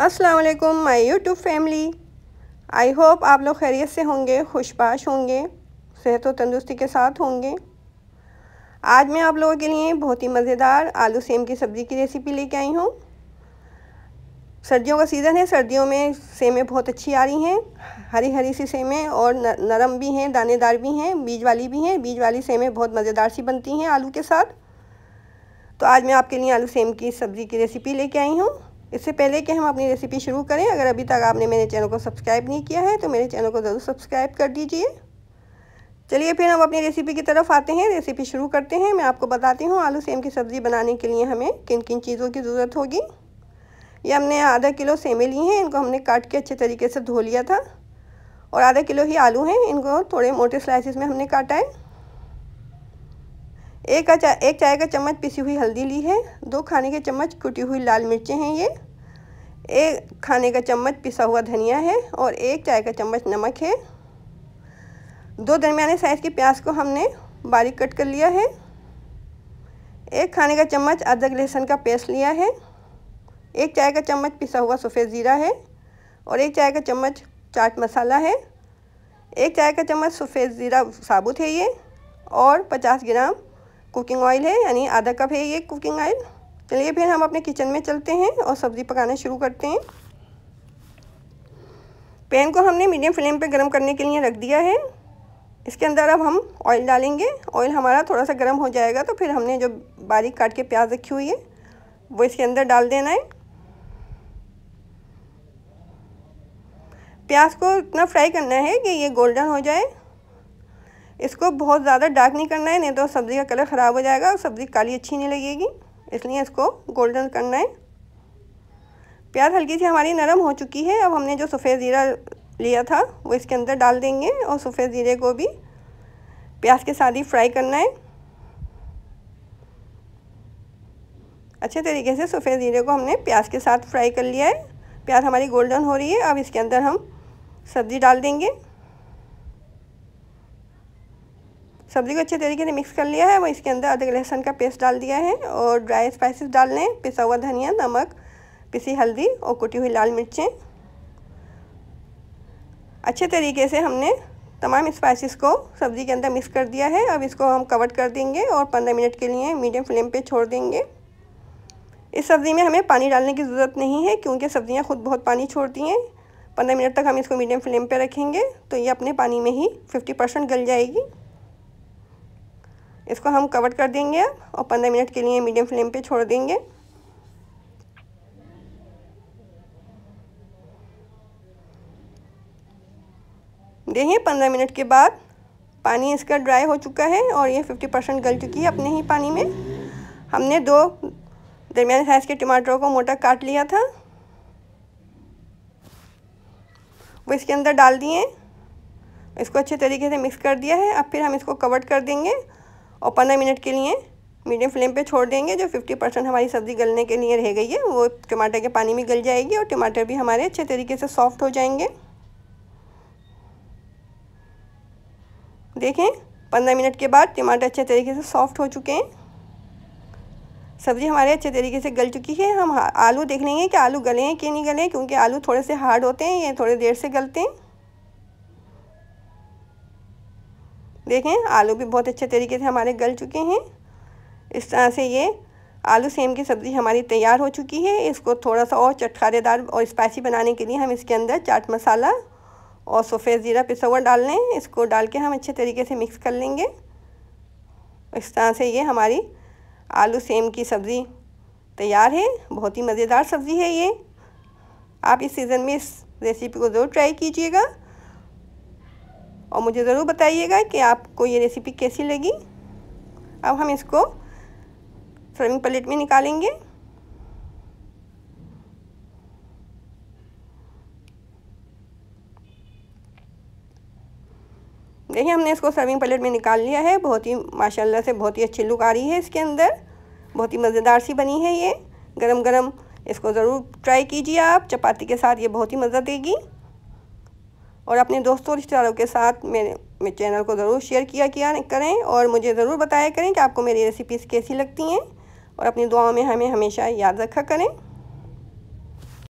अस्सलाम वालेकुम my YouTube family I hope आप लोग खैरियत से होंगे खुशबाश होंगे सेहत और तंदुरुस्ती के साथ होंगे आज मैं आप लोगों के लिए बहुत ही मज़ेदार आलू सेम की सब्ज़ी की रेसिपी लेके आई हूँ सर्दियों का सीज़न है सर्दियों में सेमें बहुत अच्छी आ रही हैं हरी हरी सी सेमें और नरम भी हैं दानेदार भी हैं बीज वाली भी हैं बीज वाली सेमें बहुत मज़ेदार सी बनती हैं आलू के साथ तो आज मैं आपके लिए आलू सेम की सब्ज़ी की रेसिपी लेके आई हूँ इससे पहले कि हम अपनी रेसिपी शुरू करें अगर अभी तक आपने मेरे चैनल को सब्सक्राइब नहीं किया है तो मेरे चैनल को ज़रूर सब्सक्राइब कर दीजिए चलिए फिर हम अपनी रेसिपी की तरफ आते हैं रेसिपी शुरू करते हैं मैं आपको बताती हूँ आलू सेम की सब्ज़ी बनाने के लिए हमें किन किन चीज़ों की ज़रूरत होगी ये हमने आधा किलो सेमें लिए हैं इनको हमने काट के अच्छे तरीके से धो लिया था और आधा किलो ही आलू हैं इनको थोड़े मोटे स्लाइसिस में हमने काटा है एक का चा, एक चाय का चम्मच पिसी हुई हल्दी ली है दो खाने के चम्मच कुटी हुई लाल मिर्चें हैं ये एक खाने का चम्मच पिसा हुआ धनिया है और एक चाय का चम्मच नमक है दो दरमियाने साइज़ के प्याज को हमने बारीक कट कर लिया है एक खाने का चम्मच अदरक लहसुन का पेस्ट लिया है एक चाय का चम्मच पिसा हुआ सफ़ेद ज़ीरा है और एक चाय का चम्मच चाट मसाला है एक चाय का चम्मच सफ़ेद ज़ीरा साबुत है ये और 50 ग्राम कुकिंग ऑयल है यानी आधा कप है ये कुकिंग ऑयल चलिए फिर हम अपने किचन में चलते हैं और सब्ज़ी पकाना शुरू करते हैं पैन को हमने मीडियम फ्लेम पे गर्म करने के लिए रख दिया है इसके अंदर अब हम ऑयल डालेंगे ऑयल हमारा थोड़ा सा गर्म हो जाएगा तो फिर हमने जो बारीक काट के प्याज रखी हुई है वो इसके अंदर डाल देना है प्याज को इतना फ्राई करना है कि ये गोल्डन हो जाए इसको बहुत ज़्यादा डार्क नहीं करना है नहीं तो सब्ज़ी का कलर ख़राब हो जाएगा और सब्ज़ी काली अच्छी नहीं लगेगी इसलिए इसको गोल्डन करना है प्याज हल्की सी हमारी नरम हो चुकी है अब हमने जो सफ़ेद ज़ीरा लिया था वो इसके अंदर डाल देंगे और सफ़ेद ज़ीरे को भी प्याज के साथ ही फ्राई करना है अच्छे तरीके से सफ़ेद ज़ीरे को हमने प्याज के साथ फ्राई कर लिया है प्याज हमारी गोल्डन हो रही है अब इसके अंदर हम सब्ज़ी डाल देंगे सब्ज़ी को अच्छे तरीके से मिक्स कर लिया है वो इसके अंदर अदरक लहसुन का पेस्ट डाल दिया है और ड्राई स्पाइसेस डाल लें पिसा हुआ धनिया नमक पिसी हल्दी और कुटी हुई लाल मिर्चें अच्छे तरीके से हमने तमाम स्पाइसेस को सब्ज़ी के अंदर मिक्स कर दिया है अब इसको हम कवर कर देंगे और पंद्रह मिनट के लिए मीडियम फ्लेम पर छोड़ देंगे इस सब्ज़ी में हमें पानी डालने की ज़रूरत नहीं है क्योंकि सब्ज़ियाँ ख़ुद बहुत पानी छोड़ती हैं पंद्रह मिनट तक हम इसको मीडियम फ्लेम पर रखेंगे तो ये अपने पानी में ही फिफ्टी परसेंट गल जाएगी इसको हम कवर कर देंगे और पंद्रह मिनट के लिए मीडियम फ्लेम पे छोड़ देंगे देखिए पंद्रह मिनट के बाद पानी इसका ड्राई हो चुका है और ये फिफ्टी परसेंट गल चुकी है अपने ही पानी में हमने दो दरमियान साइज़ के टमाटरों को मोटा काट लिया था वो इसके अंदर डाल दिए इसको अच्छे तरीके से मिक्स कर दिया है अब फिर हम इसको कवर कर देंगे और पंद्रह मिनट के लिए मीडियम फ्लेम पे छोड़ देंगे जो फिफ्टी परसेंट हमारी सब्ज़ी गलने के लिए रह गई है वो टमाटर के पानी में गल जाएगी और टमाटर भी हमारे अच्छे तरीके से सॉफ्ट हो जाएंगे देखें पंद्रह मिनट के बाद टमाटर अच्छे तरीके से सॉफ्ट हो चुके हैं सब्ज़ी हमारे अच्छे तरीके से गल चुकी है हम आलू देख लेंगे कि आलू गले हैं कि नहीं गले क्योंकि आलू थोड़े से हार्ड होते हैं ये थोड़ी देर से गलते हैं देखें आलू भी बहुत अच्छे तरीके से हमारे गल चुके हैं इस तरह से ये आलू सेम की सब्ज़ी हमारी तैयार हो चुकी है इसको थोड़ा सा और चटकारेदार और स्पाइसी बनाने के लिए हम इसके अंदर चाट मसाला और सफ़ेद ज़ीरा पिसा हुआ डाल लें इसको डाल के हम अच्छे तरीके से मिक्स कर लेंगे इस तरह से ये हमारी आलू सेम की सब्ज़ी तैयार है बहुत ही मज़ेदार सब्ज़ी है ये आप इस सीज़न में इस रेसिपी को ज़रूर ट्राई कीजिएगा और मुझे ज़रूर बताइएगा कि आपको ये रेसिपी कैसी लगी अब हम इसको सर्विंग प्लेट में निकालेंगे देखिए हमने इसको सर्विंग प्लेट में निकाल लिया है बहुत ही माशाल्लाह से बहुत ही अच्छी लुक आ रही है इसके अंदर बहुत ही मज़ेदार सी बनी है ये गरम गरम इसको ज़रूर ट्राई कीजिए आप चपाती के साथ ये बहुत ही मज़ा देगी और अपने दोस्तों रिश्तेदारों के साथ मेरे मेरे चैनल को ज़रूर शेयर किया किया करें और मुझे ज़रूर बताया करें कि आपको मेरी रेसिपीज़ कैसी लगती हैं और अपनी दुआओं में हमें हमेशा याद रखा करें